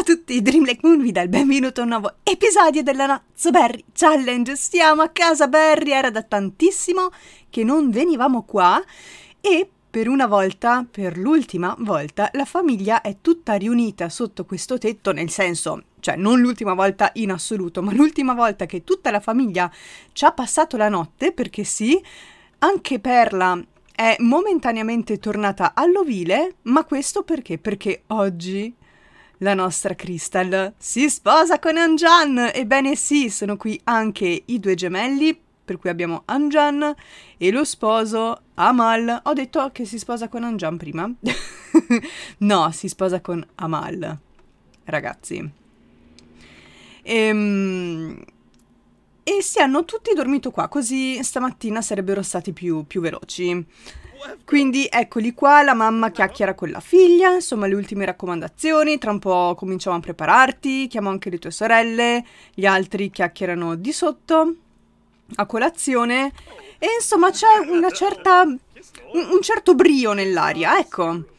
Ciao a tutti, Dream Lake Moon vi dà il benvenuto a un nuovo episodio della Nozzo Berry Challenge. Siamo a casa Berry, era da tantissimo che non venivamo qua e per una volta, per l'ultima volta, la famiglia è tutta riunita sotto questo tetto, nel senso, cioè non l'ultima volta in assoluto, ma l'ultima volta che tutta la famiglia ci ha passato la notte, perché sì, anche Perla è momentaneamente tornata all'ovile, ma questo perché? Perché oggi la nostra Crystal si sposa con Anjan! Ebbene sì, sono qui anche i due gemelli, per cui abbiamo Anjan e lo sposo Amal. Ho detto che si sposa con Anjan prima? no, si sposa con Amal, ragazzi. Ehm... E si hanno tutti dormito qua, così stamattina sarebbero stati più, più veloci. Quindi eccoli qua, la mamma chiacchiera con la figlia, insomma le ultime raccomandazioni, tra un po' cominciamo a prepararti, chiamo anche le tue sorelle, gli altri chiacchierano di sotto, a colazione, e insomma c'è una certa... un certo brio nell'aria, ecco.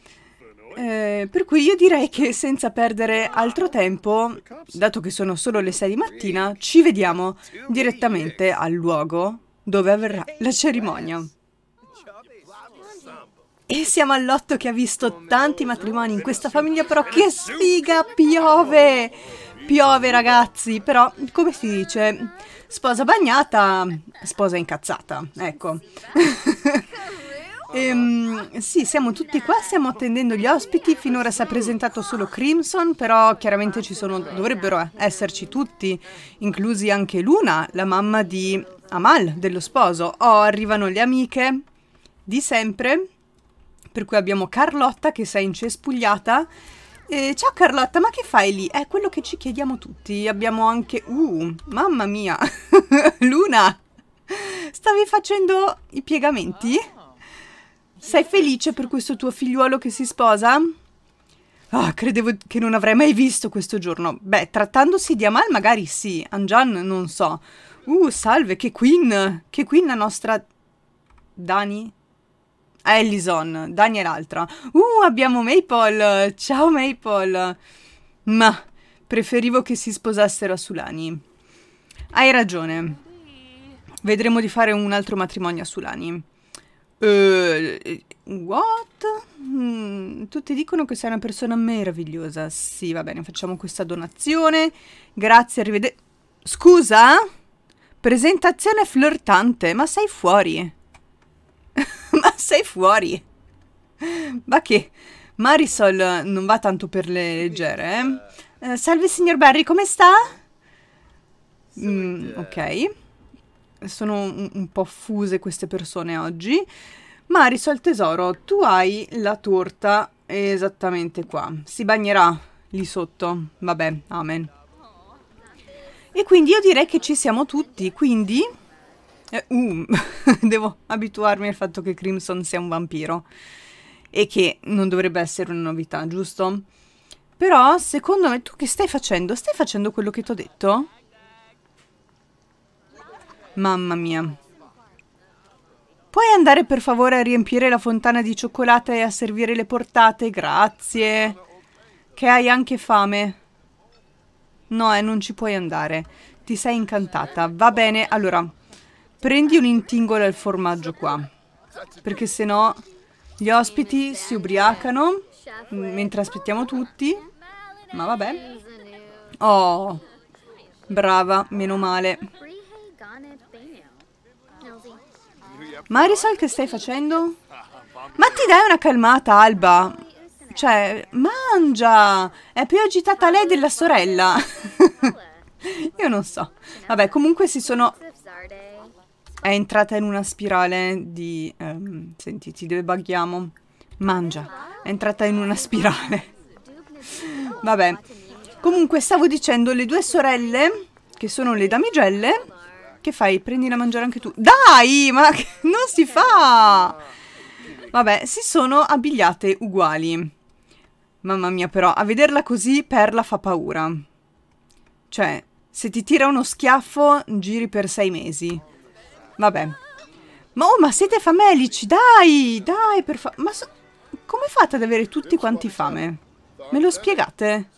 Eh, per cui io direi che senza perdere altro tempo, dato che sono solo le 6 di mattina, ci vediamo direttamente al luogo dove avverrà la cerimonia. E siamo all'otto che ha visto tanti matrimoni in questa famiglia, però che sfiga, piove! Piove ragazzi, però come si dice, sposa bagnata, sposa incazzata, ecco. Ehm, sì, siamo tutti qua, stiamo attendendo gli ospiti, finora si è presentato solo Crimson, però chiaramente ci sono, dovrebbero esserci tutti, inclusi anche Luna, la mamma di Amal, dello sposo. Oh, arrivano le amiche, di sempre. Per cui abbiamo Carlotta che si è incespugliata. Eh, ciao Carlotta, ma che fai lì? È quello che ci chiediamo tutti. Abbiamo anche... Uh, mamma mia! Luna! Stavi facendo i piegamenti? Ah. Sei felice per questo tuo figliuolo che si sposa? oh, credevo che non avrei mai visto questo giorno. Beh, trattandosi di Amal magari sì, Anjan non so. Uh, salve, che queen! Che queen la nostra... Dani? Ellison, Daniel Altra. Uh, abbiamo Maple! Ciao Maple! Ma preferivo che si sposassero a Sulani. Hai ragione. Vedremo di fare un altro matrimonio a Sulani. Uh, what? Mm, tutti dicono che sei una persona meravigliosa. Sì, va bene, facciamo questa donazione. Grazie, arrivederci. Scusa? Presentazione flirtante, ma sei fuori. Sei fuori. Ma che? Marisol non va tanto per le leggere, eh? eh salve signor Barry, come sta? Mm, eh. ok. Sono un, un po' fuse queste persone oggi. Marisol, tesoro, tu hai la torta esattamente qua. Si bagnerà lì sotto. Vabbè, amen. E quindi io direi che ci siamo tutti, quindi eh, um, devo abituarmi al fatto che Crimson sia un vampiro e che non dovrebbe essere una novità, giusto? Però, secondo me, tu che stai facendo? Stai facendo quello che ti ho detto? Mamma mia. Puoi andare per favore a riempire la fontana di cioccolata e a servire le portate? Grazie. Che hai anche fame. No, eh, non ci puoi andare. Ti sei incantata. Va bene, allora, Prendi un intingolo al formaggio qua, perché sennò gli ospiti si ubriacano mm, mentre aspettiamo tutti, ma vabbè. Oh, brava, meno male. Marisol, che stai facendo? Ma ti dai una calmata, Alba? Cioè, mangia! È più agitata lei della sorella. Io non so. Vabbè, comunque si sono è entrata in una spirale di... Um, senti, ti debughiamo. Mangia. È entrata in una spirale. Vabbè. Comunque, stavo dicendo, le due sorelle, che sono le damigelle... Che fai? Prendi a mangiare anche tu. Dai! Ma non si fa! Vabbè, si sono abbigliate uguali. Mamma mia, però, a vederla così, Perla fa paura. Cioè, se ti tira uno schiaffo, giri per sei mesi. Vabbè. Ma oh, ma siete famelici, dai, dai, per favore. Ma so come fate ad avere tutti quanti fame? Me lo spiegate?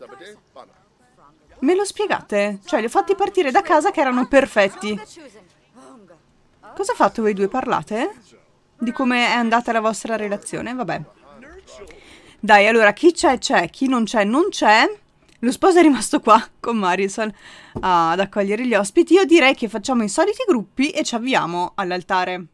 Me lo spiegate? Cioè, li ho fatti partire da casa che erano perfetti. Cosa fate voi due? Parlate? Di come è andata la vostra relazione? Vabbè. Dai, allora, chi c'è c'è, chi non c'è non c'è. Lo sposo è rimasto qua con Marisol ad accogliere gli ospiti. Io direi che facciamo i soliti gruppi e ci avviamo all'altare.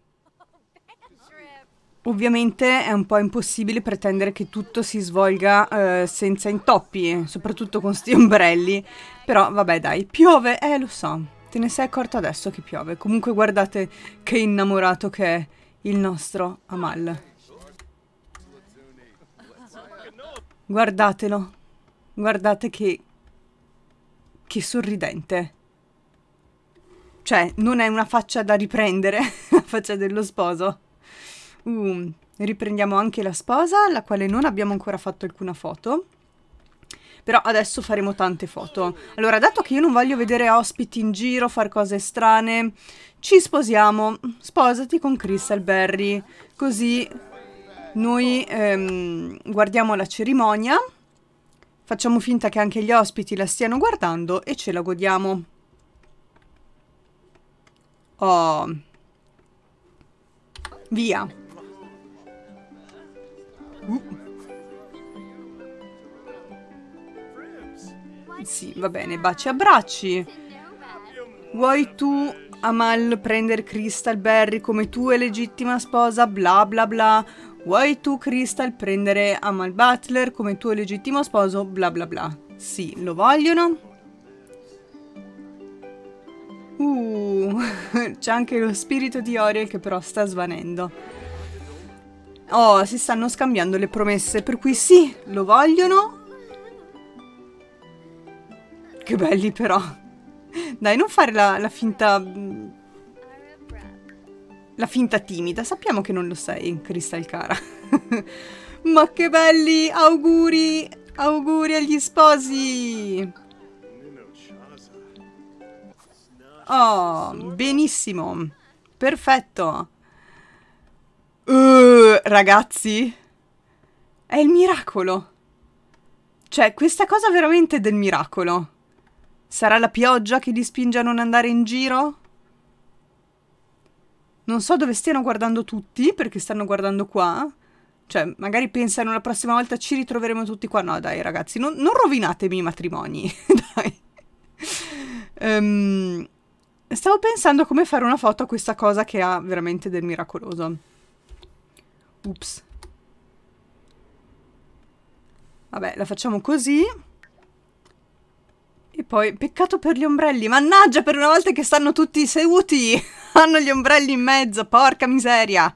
Ovviamente è un po' impossibile pretendere che tutto si svolga eh, senza intoppi, soprattutto con sti ombrelli. Però vabbè dai, piove, eh lo so, te ne sei accorto adesso che piove. Comunque guardate che innamorato che è il nostro Amal. Guardatelo, Guardate che... che sorridente. Cioè, non è una faccia da riprendere, la faccia dello sposo. Uh, riprendiamo anche la sposa, alla quale non abbiamo ancora fatto alcuna foto. Però adesso faremo tante foto. Allora, dato che io non voglio vedere ospiti in giro, far cose strane, ci sposiamo. Sposati con Crystal Berry. Così noi ehm, guardiamo la cerimonia Facciamo finta che anche gli ospiti la stiano guardando e ce la godiamo. Oh. Via. Uh. Sì, va bene, baci e abbracci. Vuoi tu, Amal, prendere Crystal Berry come tua legittima sposa? Bla bla bla. Vuoi tu, Crystal, prendere Amal Butler come tuo legittimo sposo? Bla bla bla. Sì, lo vogliono. Uh, c'è anche lo spirito di Oriel che però sta svanendo. Oh, si stanno scambiando le promesse, per cui sì, lo vogliono. Che belli però. Dai, non fare la, la finta mm, la finta timida. Sappiamo che non lo sei, Crystal Cara. Ma che belli auguri! Auguri agli sposi! Oh, benissimo! Perfetto! Uh, ragazzi! È il miracolo! Cioè, questa cosa veramente è del miracolo. Sarà la pioggia che li spinge a non andare in giro? Non so dove stiano guardando tutti, perché stanno guardando qua. Cioè, magari pensano la prossima volta ci ritroveremo tutti qua. No, dai, ragazzi, non, non rovinatemi i matrimoni. dai. Um, stavo pensando come fare una foto a questa cosa che ha veramente del miracoloso. Ups. Vabbè, la facciamo così. E poi, peccato per gli ombrelli. Mannaggia, per una volta che stanno tutti seduti. fanno gli ombrelli in mezzo, porca miseria!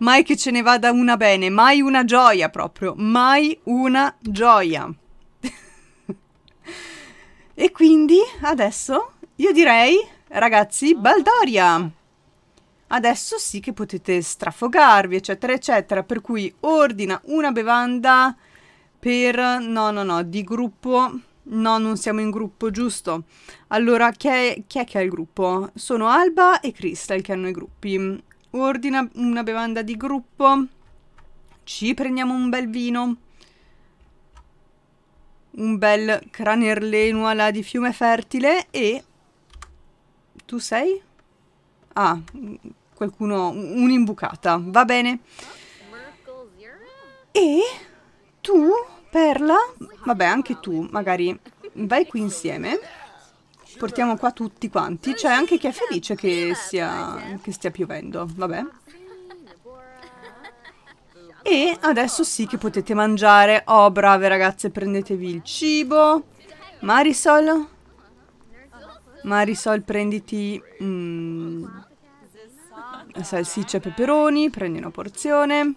Mai che ce ne vada una bene, mai una gioia proprio, mai una gioia. e quindi adesso io direi, ragazzi, Baldoria! Adesso sì che potete strafogarvi, eccetera, eccetera, per cui ordina una bevanda per... no, no, no, di gruppo No, non siamo in gruppo, giusto. Allora, chi è, chi è che ha il gruppo? Sono Alba e Crystal che hanno i gruppi. Ordina una bevanda di gruppo. Ci prendiamo un bel vino. Un bel cranerlenua là di fiume fertile e... Tu sei? Ah, qualcuno... un'imbucata. Va bene. E... Tu Perla, vabbè anche tu, magari vai qui insieme, portiamo qua tutti quanti, c'è anche chi è felice che, sia, che stia piovendo, vabbè. E adesso sì che potete mangiare. Oh, brave ragazze, prendetevi il cibo. Marisol? Marisol, prenditi... Mm, salsiccia e peperoni, prendi una porzione.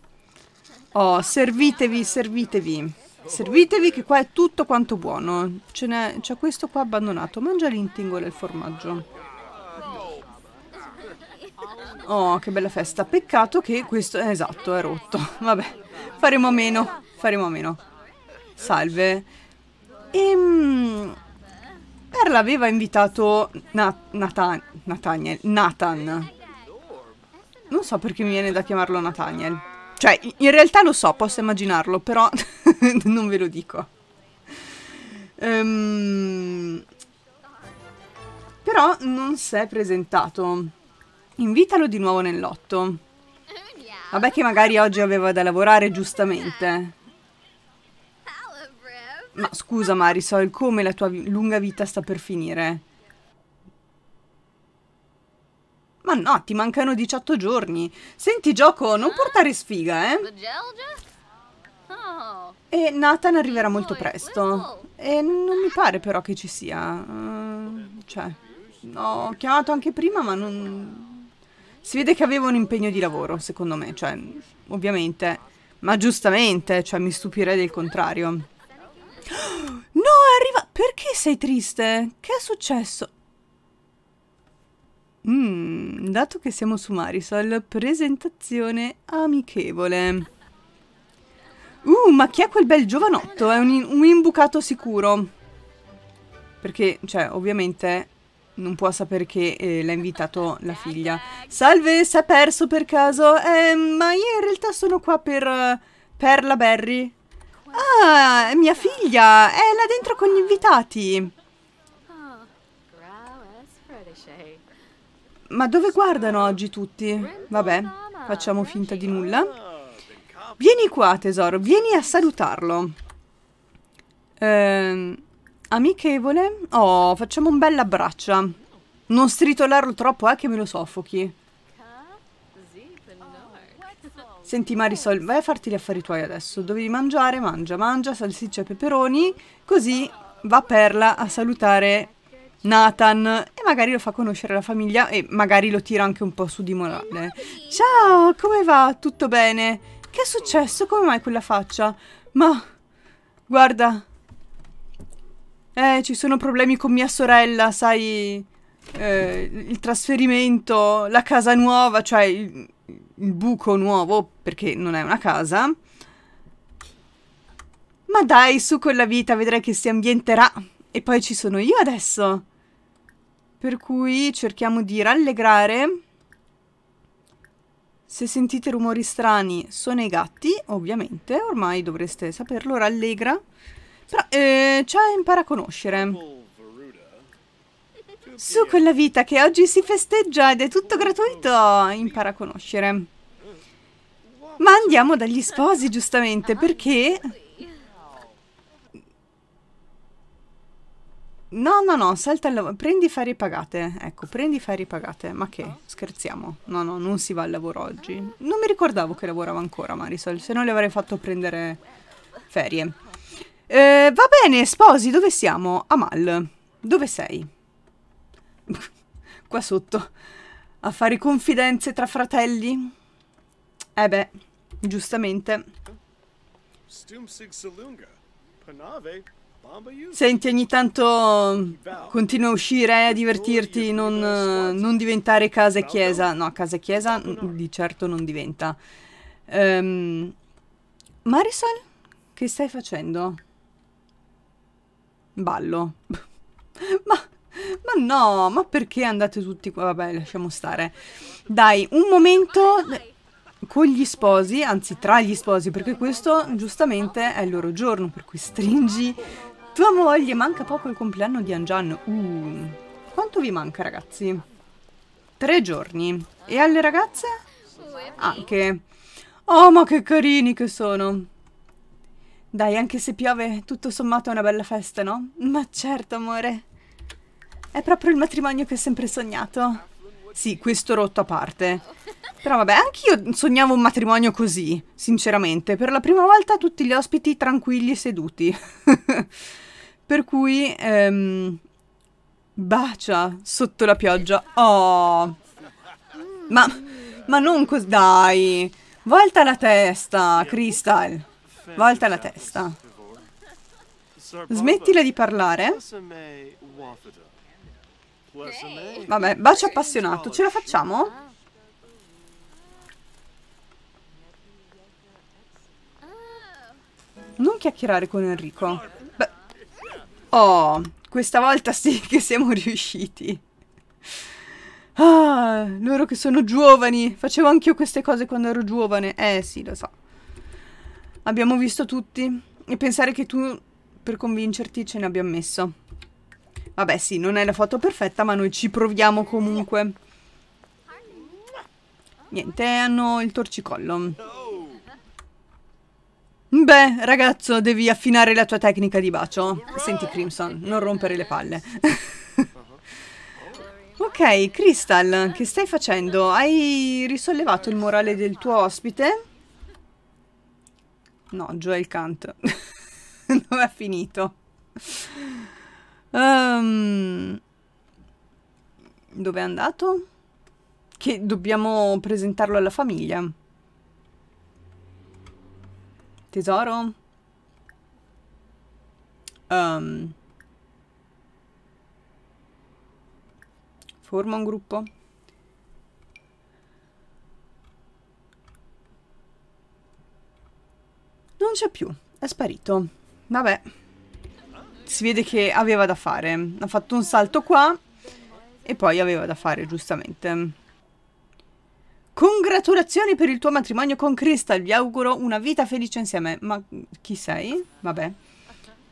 Oh, servitevi, servitevi. Servitevi che qua è tutto quanto buono. c'è questo qua abbandonato. Mangia l'intingo del formaggio. Oh, che bella festa. Peccato che questo... Eh, esatto, è rotto. Vabbè, faremo a meno. Faremo a meno. Salve. Ehm... Perla aveva invitato Na Nathan... Nathaniel... Nathan. Non so perché mi viene da chiamarlo Nathaniel. Cioè, in realtà lo so, posso immaginarlo, però non ve lo dico. Um, però non si è presentato. Invitalo di nuovo nel lotto. Vabbè che magari oggi aveva da lavorare, giustamente. Ma scusa Marisol, come la tua lunga vita sta per finire? Ma no, ti mancano 18 giorni. Senti gioco, non ah? portare sfiga, eh. Oh. E Nathan arriverà molto presto. E non mi pare però che ci sia. Eh, cioè, ho chiamato anche prima, ma non... Si vede che aveva un impegno di lavoro, secondo me. Cioè, ovviamente. Ma giustamente, cioè, mi stupirei del contrario. No, è arriva... Perché sei triste? Che è successo? Mm, dato che siamo su Marisol, presentazione amichevole. Uh, ma chi è quel bel giovanotto? È un, un imbucato sicuro. Perché, cioè, ovviamente non può sapere che eh, l'ha invitato la figlia. Salve, si è perso per caso? Eh, ma io in realtà sono qua per, eh, per la Barry. Ah, è mia figlia! È là dentro con gli invitati! Ma dove guardano oggi tutti? Vabbè, facciamo finta di nulla. Vieni qua, tesoro, vieni a salutarlo. Eh, amichevole. Oh, facciamo un bel abbraccio. Non stritolarlo troppo, eh, che me lo soffochi. Senti Marisol, vai a farti gli affari tuoi adesso. Dovevi mangiare, mangia, mangia, salsiccia e peperoni. Così va Perla a salutare Nathan e magari lo fa conoscere la famiglia e magari lo tira anche un po' su di morale. Ciao, come va? Tutto bene? Che è successo? Come mai quella faccia? Ma, guarda, eh, ci sono problemi con mia sorella, sai, eh, il trasferimento, la casa nuova, cioè il, il buco nuovo, perché non è una casa. Ma dai, su con la vita, vedrai che si ambienterà. E poi ci sono io adesso. Per cui cerchiamo di rallegrare. Se sentite rumori strani sono i gatti, ovviamente, ormai dovreste saperlo, rallegra. Però eh, c'è impara a conoscere. Su con la vita che oggi si festeggia ed è tutto gratuito, impara a conoscere. Ma andiamo dagli sposi, giustamente, perché No, no, no, salta il lavoro. Prendi ferie pagate. Ecco, prendi ferie pagate. Ma che? Ah. Scherziamo. No, no, non si va al lavoro oggi. Non mi ricordavo che lavorava ancora Marisol, se no le avrei fatto prendere ferie. Eh, va bene, sposi, dove siamo? Amal, dove sei? Qua sotto. A fare confidenze tra fratelli? Eh beh, giustamente. Stumsig Salunga. Panave Senti, ogni tanto mm, continua a uscire, eh, a divertirti, non, eh, non diventare casa e chiesa. No, casa e chiesa mm, di certo non diventa. Um, Marisol, che stai facendo? Ballo. ma, ma no, ma perché andate tutti qua? Vabbè, lasciamo stare. Dai, un momento con gli sposi, anzi tra gli sposi, perché questo giustamente è il loro giorno, per cui stringi tua moglie, manca poco il compleanno di Anjan. Uh, quanto vi manca ragazzi? Tre giorni. E alle ragazze? Anche. Oh, ma che carini che sono. Dai, anche se piove, tutto sommato è una bella festa, no? Ma certo, amore. È proprio il matrimonio che ho sempre sognato. Sì, questo rotto a parte. Però vabbè, anch'io sognavo un matrimonio così, sinceramente. Per la prima volta tutti gli ospiti tranquilli e seduti. Per cui ehm, bacia sotto la pioggia. Oh! Ma, ma non così. Dai! Volta la testa, Crystal. Volta la testa. Smettila di parlare. Vabbè, bacio appassionato. Ce la facciamo? Non chiacchierare con Enrico. Oh, questa volta sì che siamo riusciti. Ah, loro che sono giovani. Facevo anch'io queste cose quando ero giovane. Eh sì, lo so. Abbiamo visto tutti. E pensare che tu, per convincerti, ce ne abbia messo. Vabbè sì, non è la foto perfetta, ma noi ci proviamo comunque. Niente, hanno il torcicollo. Beh, ragazzo, devi affinare la tua tecnica di bacio. Senti, Crimson, non rompere le palle. ok, Crystal, che stai facendo? Hai risollevato il morale del tuo ospite? No, Joel Kant. Dove è finito? Um, Dove è andato? Che dobbiamo presentarlo alla famiglia. Tesoro? Um, forma un gruppo? Non c'è più, è sparito. Vabbè. Si vede che aveva da fare. Ha fatto un salto qua e poi aveva da fare, giustamente. Congratulazioni per il tuo matrimonio con Crystal. Vi auguro una vita felice insieme. Ma chi sei? Vabbè.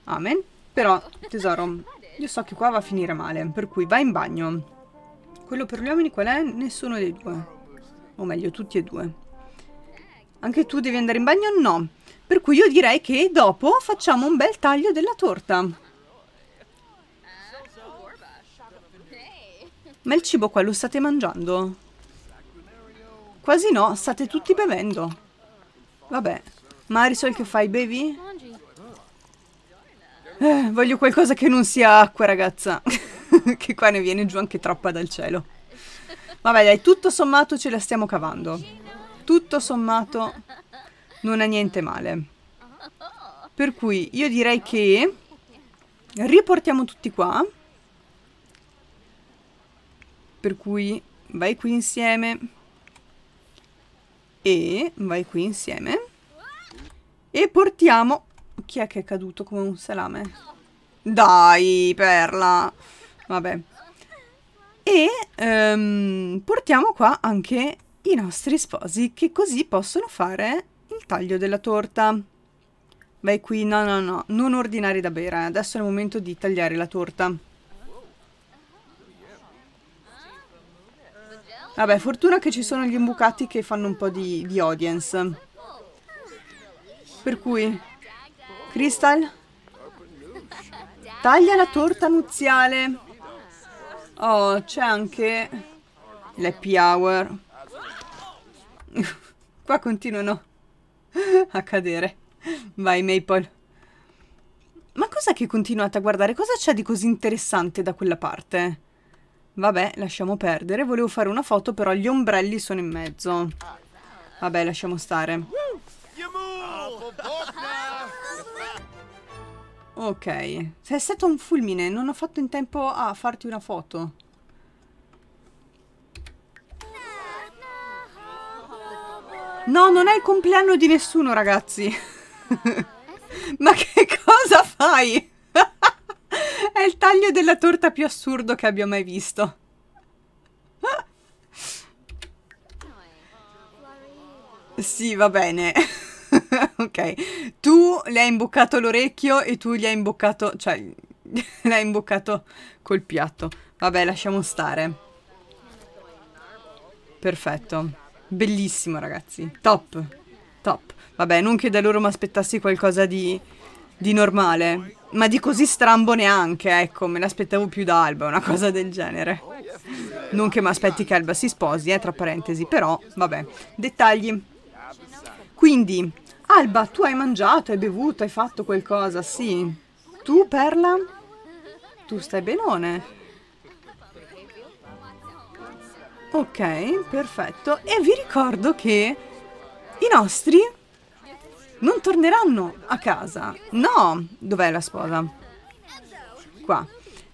Amen. Però, tesoro, io so che qua va a finire male. Per cui vai in bagno. Quello per gli uomini qual è? Nessuno dei due. O meglio, tutti e due. Anche tu devi andare in bagno no? Per cui io direi che dopo facciamo un bel taglio della torta. Ma il cibo qua lo state mangiando? Quasi no, state tutti bevendo. Vabbè. Marisol, che fai? Bevi? Eh, voglio qualcosa che non sia acqua, ragazza. che qua ne viene giù anche troppa dal cielo. Vabbè, dai, tutto sommato ce la stiamo cavando. Tutto sommato non è niente male. Per cui io direi che riportiamo tutti qua. Per cui vai qui insieme. E vai qui insieme. E portiamo... Chi è che è caduto come un salame? Dai, perla! Vabbè. E um, portiamo qua anche i nostri sposi che così possono fare il taglio della torta. Vai qui, no, no, no, non ordinare da bere. Adesso è il momento di tagliare la torta. Vabbè, fortuna che ci sono gli imbucati che fanno un po' di, di audience. Per cui... Crystal? Taglia la torta nuziale. Oh, c'è anche... L'happy hour. Qua continuano a cadere. Vai, Maple. Ma cos'è che continuate a guardare? Cosa c'è di così interessante da quella parte? Vabbè, lasciamo perdere. Volevo fare una foto, però gli ombrelli sono in mezzo. Vabbè, lasciamo stare. Ok. Sei stato un fulmine, non ho fatto in tempo a farti una foto. No, non è il compleanno di nessuno, ragazzi. Ma che cosa fai? È il taglio della torta più assurdo che abbia mai visto. Sì, va bene. ok. Tu le hai imboccato l'orecchio e tu gli hai imboccato... Cioè, l'hai imboccato col piatto. Vabbè, lasciamo stare. Perfetto. Bellissimo, ragazzi. Top. Top. Vabbè, non che da loro mi aspettassi qualcosa di, di normale ma di così strambo neanche, ecco, me l'aspettavo più da Alba, una cosa del genere. Non che mi aspetti che Alba si sposi, eh, tra parentesi, però, vabbè, dettagli. Quindi, Alba, tu hai mangiato, hai bevuto, hai fatto qualcosa, sì. Tu, Perla? Tu stai benone? Ok, perfetto. E vi ricordo che i nostri non torneranno a casa. No, dov'è la sposa? Qua.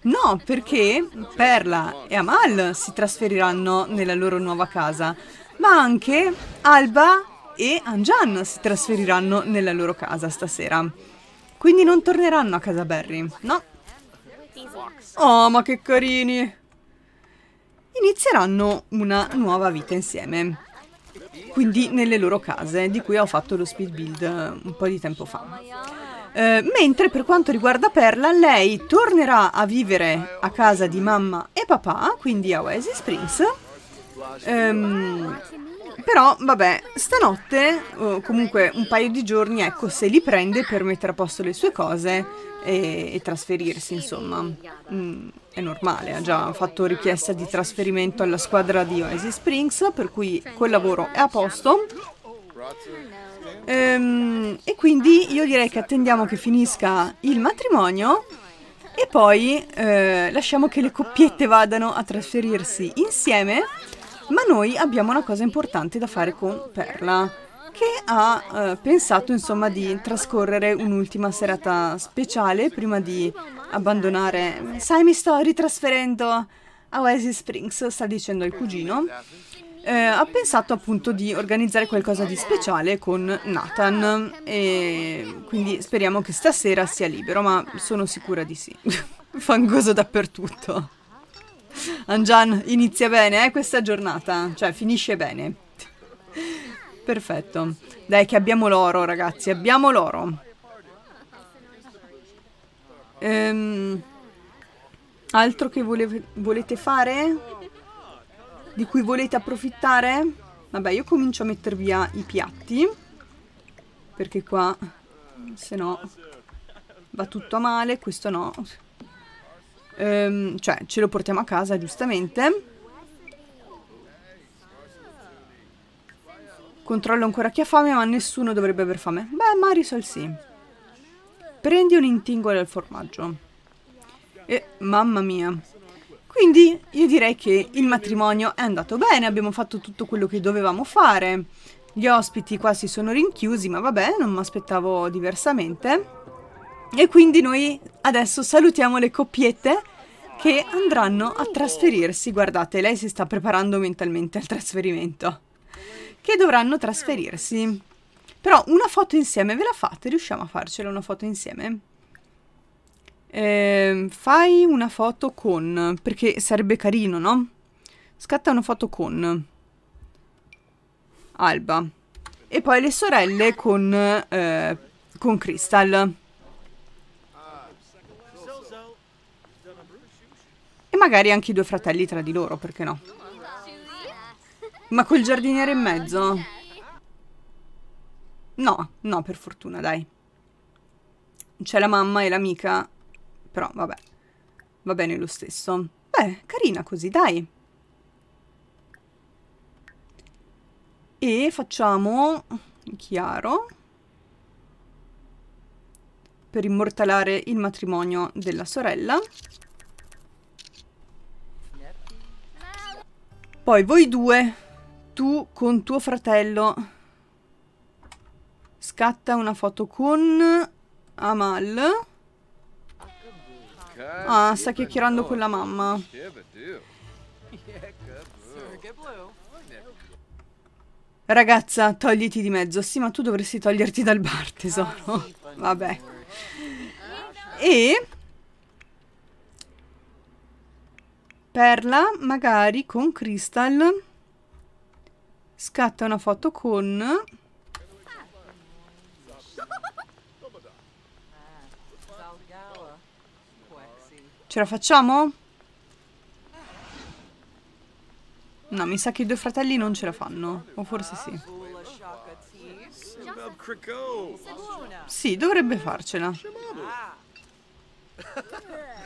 No, perché Perla e Amal si trasferiranno nella loro nuova casa, ma anche Alba e Anjan si trasferiranno nella loro casa stasera. Quindi non torneranno a casa Barry, no? Oh, ma che carini! Inizieranno una nuova vita insieme quindi nelle loro case, di cui ho fatto lo speed build eh, un po' di tempo fa. Eh, mentre per quanto riguarda Perla, lei tornerà a vivere a casa di mamma e papà, quindi a Oasis Springs. Ehm, però, vabbè, stanotte, o comunque un paio di giorni, ecco, se li prende per mettere a posto le sue cose e, e trasferirsi, insomma. Mm, è normale, ha già fatto richiesta di trasferimento alla squadra di Oasis Springs, per cui quel lavoro è a posto. Ehm, e quindi io direi che attendiamo che finisca il matrimonio e poi eh, lasciamo che le coppiette vadano a trasferirsi insieme, ma noi abbiamo una cosa importante da fare con Perla che ha eh, pensato insomma di trascorrere un'ultima serata speciale prima di abbandonare. Sai, mi sto ritrasferendo a Oasis Springs, sta dicendo il cugino. Eh, ha pensato appunto di organizzare qualcosa di speciale con Nathan e quindi speriamo che stasera sia libero, ma sono sicura di sì. Fangoso dappertutto. Anjan inizia bene eh, questa giornata, cioè finisce bene. Perfetto. Dai che abbiamo l'oro ragazzi, abbiamo l'oro. Ehm, altro che vole volete fare? Di cui volete approfittare? Vabbè, io comincio a metter via i piatti. Perché qua, se no, va tutto a male. Questo no. Ehm, cioè, ce lo portiamo a casa, giustamente. Controllo ancora chi ha fame, ma nessuno dovrebbe aver fame. Beh, Marisol sì. Prendi un intinguo del formaggio. E mamma mia. Quindi io direi che il matrimonio è andato bene, abbiamo fatto tutto quello che dovevamo fare. Gli ospiti qua si sono rinchiusi, ma vabbè, non mi aspettavo diversamente. E quindi noi adesso salutiamo le coppiette che andranno a trasferirsi. Guardate, lei si sta preparando mentalmente al trasferimento. Che dovranno trasferirsi. Però una foto insieme ve la fate? Riusciamo a farcela una foto insieme? Eh, fai una foto con, perché sarebbe carino, no? Scatta una foto con Alba. E poi le sorelle con, eh, con Crystal. E magari anche i due fratelli tra di loro, perché no? Ma col giardiniere in mezzo? No, no, per fortuna, dai. C'è la mamma e l'amica, però vabbè, va bene lo stesso. Beh, carina così, dai. E facciamo chiaro per immortalare il matrimonio della sorella. Poi voi due, tu con tuo fratello scatta una foto con Amal. Ah, sta chiacchierando con la mamma. Ragazza, togliti di mezzo. Sì, ma tu dovresti toglierti dal bar, tesoro. Ah, Vabbè. E... Perla, magari con Crystal, scatta una foto con... Ce la facciamo? No, mi sa che i due fratelli non ce la fanno. O forse sì. Sì, dovrebbe farcela.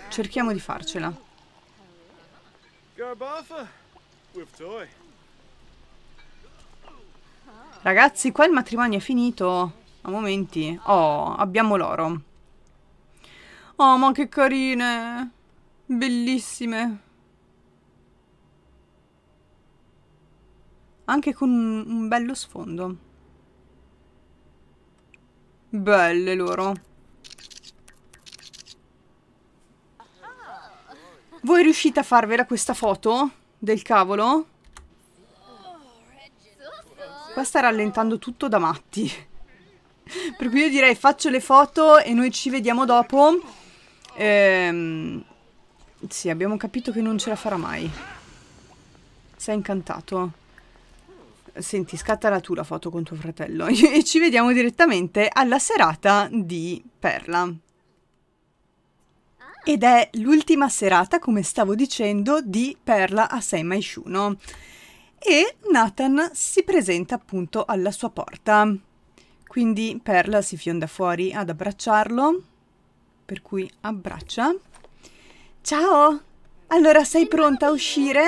Cerchiamo di farcela. Ragazzi, qua il matrimonio è finito. A momenti. Oh, abbiamo l'oro. Oh, ma che carine! Bellissime! Anche con un, bello sfondo. Belle loro. Voi riuscite a farvela questa foto? Del cavolo? Qua sta rallentando tutto da matti. per cui io direi faccio le foto e noi ci vediamo dopo. Ehm, sì, abbiamo capito che non ce la farà mai. Sei incantato. Senti, scattala tu la foto con tuo fratello. e ci vediamo direttamente alla serata di Perla. Ed è l'ultima serata, come stavo dicendo, di Perla a Sei Maishuno. E Nathan si presenta appunto alla sua porta. Quindi Perla si fionda fuori ad abbracciarlo per cui abbraccia. Ciao! Allora sei pronta a uscire?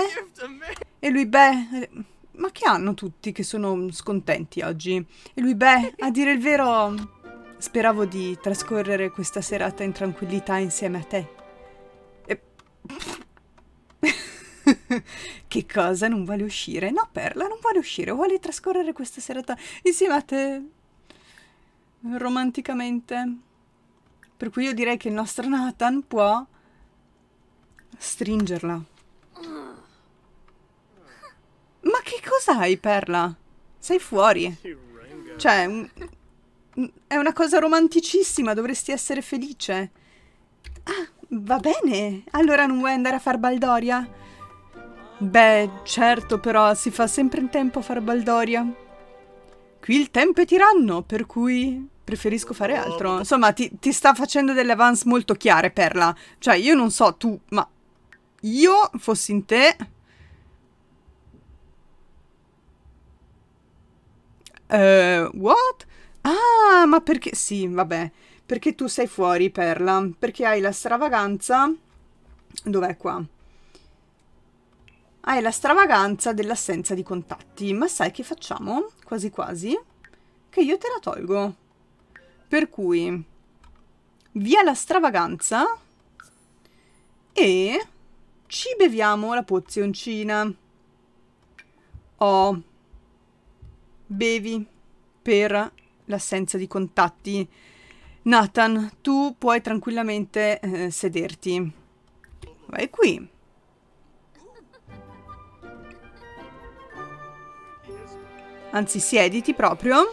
E lui, beh, ma che hanno tutti che sono scontenti oggi? E lui, beh, a dire il vero, speravo di trascorrere questa serata in tranquillità insieme a te. E... che cosa? Non vuole uscire? No, Perla, non vuole uscire, vuole trascorrere questa serata insieme a te. Romanticamente. Per cui io direi che il nostro Nathan può stringerla. Ma che cos'hai, Perla? Sei fuori. Cioè, è una cosa romanticissima, dovresti essere felice. Ah, va bene. Allora non vuoi andare a far baldoria? Beh, certo, però si fa sempre in tempo a far baldoria. Qui il tempo è tiranno, per cui preferisco fare altro. Insomma, ti, ti sta facendo delle avance molto chiare, Perla. Cioè, io non so tu, ma io fossi in te... Uh, what? Ah, ma perché... Sì, vabbè. Perché tu sei fuori, Perla. Perché hai la stravaganza... Dov'è qua? Hai la stravaganza dell'assenza di contatti. Ma sai che facciamo? Quasi quasi. Che io te la tolgo. Per cui, via la stravaganza e ci beviamo la pozioncina. Oh, bevi per l'assenza di contatti. Nathan, tu puoi tranquillamente eh, sederti. Vai qui. Anzi, siediti proprio.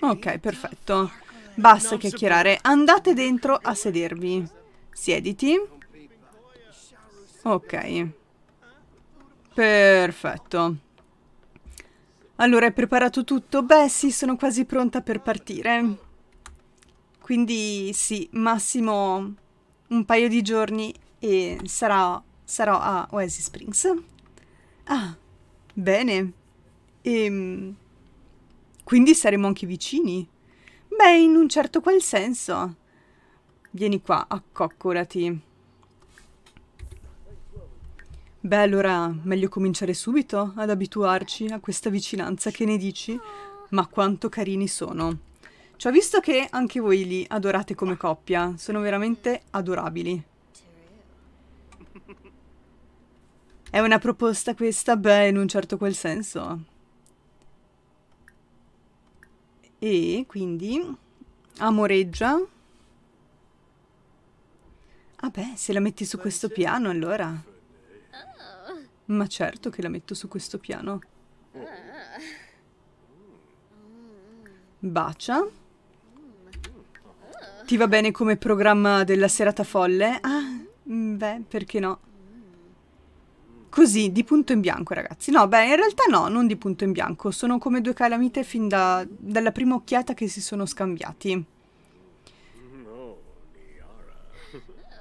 Ok, perfetto. Basta chiacchierare. Andate dentro a sedervi. Siediti. Ok. Perfetto. Allora, hai preparato tutto? Beh, sì, sono quasi pronta per partire. Quindi, sì, massimo un paio di giorni e sarò, sarò a Oasis Springs. Ah, bene. E ehm, quindi saremo anche vicini? Beh, in un certo qual senso. Vieni qua, accoccolati. Beh, allora, meglio cominciare subito ad abituarci a questa vicinanza, che ne dici? Ma quanto carini sono. Cioè, visto che anche voi li adorate come coppia, sono veramente adorabili. È una proposta questa? Beh, in un certo quel senso. e quindi amoreggia. Ah beh, se la metti su questo piano allora. Ma certo che la metto su questo piano. Bacia. Ti va bene come programma della serata folle? Ah, mm, beh, perché no? Così, di punto in bianco, ragazzi. No, beh, in realtà no, non di punto in bianco. Sono come due calamite fin da, dalla prima occhiata che si sono scambiati.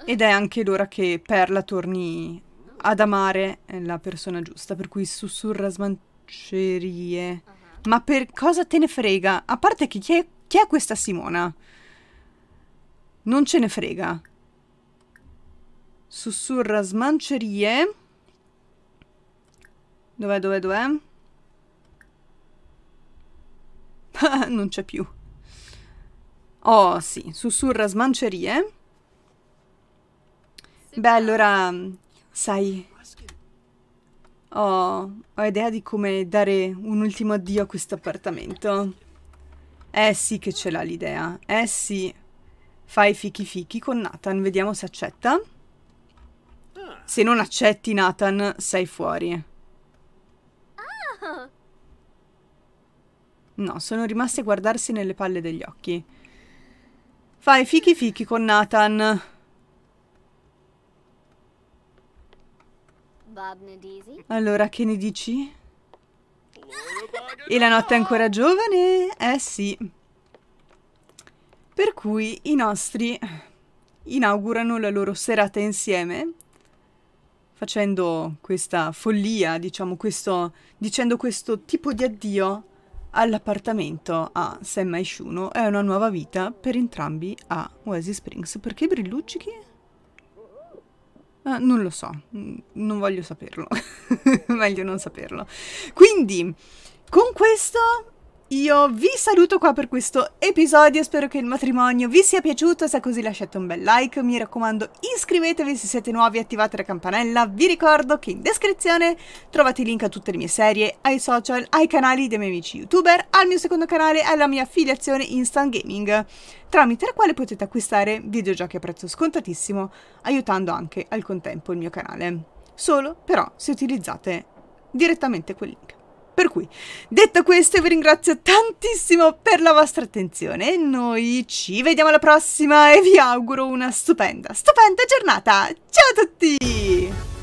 Ed è anche l'ora che Perla torni ad amare eh, la persona giusta, per cui sussurra smancerie. Uh-huh. Ma per cosa te ne frega? A parte che chi è, chi è questa Simona? Non ce ne frega. Sussurra smancerie. Dov'è, dov'è, dov'è? non c'è più. Oh, sì, sussurra smancerie. Beh, allora, sai... Oh, ho idea di come dare un ultimo addio a questo appartamento. Eh sì che ce l'ha l'idea. Eh sì. Fai fichi fichi con Nathan, vediamo se accetta. Ah. Se non accetti Nathan, sei fuori. No, sono rimaste a guardarsi nelle palle degli occhi. Fai fichi fichi con Nathan. Allora, che ne dici? E la notte è ancora giovane? Eh sì. Per cui i nostri inaugurano la loro serata insieme facendo questa follia, diciamo, questo, dicendo questo tipo di addio all'appartamento a Sam e è una nuova vita per entrambi a Oasis Springs. Perché brilluccichi? Ah, non lo so, mm, non voglio saperlo. Meglio non saperlo. Quindi, con questo io vi saluto qua per questo episodio, spero che il matrimonio vi sia piaciuto, se è così lasciate un bel like, mi raccomando iscrivetevi se siete nuovi e attivate la campanella, vi ricordo che in descrizione trovate i link a tutte le mie serie, ai social, ai canali dei miei amici youtuber, al mio secondo canale e alla mia affiliazione Instant Gaming, tramite la quale potete acquistare videogiochi a prezzo scontatissimo, aiutando anche al contempo il mio canale, solo però se utilizzate direttamente quel link. Per cui, detto questo, vi ringrazio tantissimo per la vostra attenzione e noi ci vediamo alla prossima e vi auguro una stupenda, stupenda giornata! Ciao a tutti!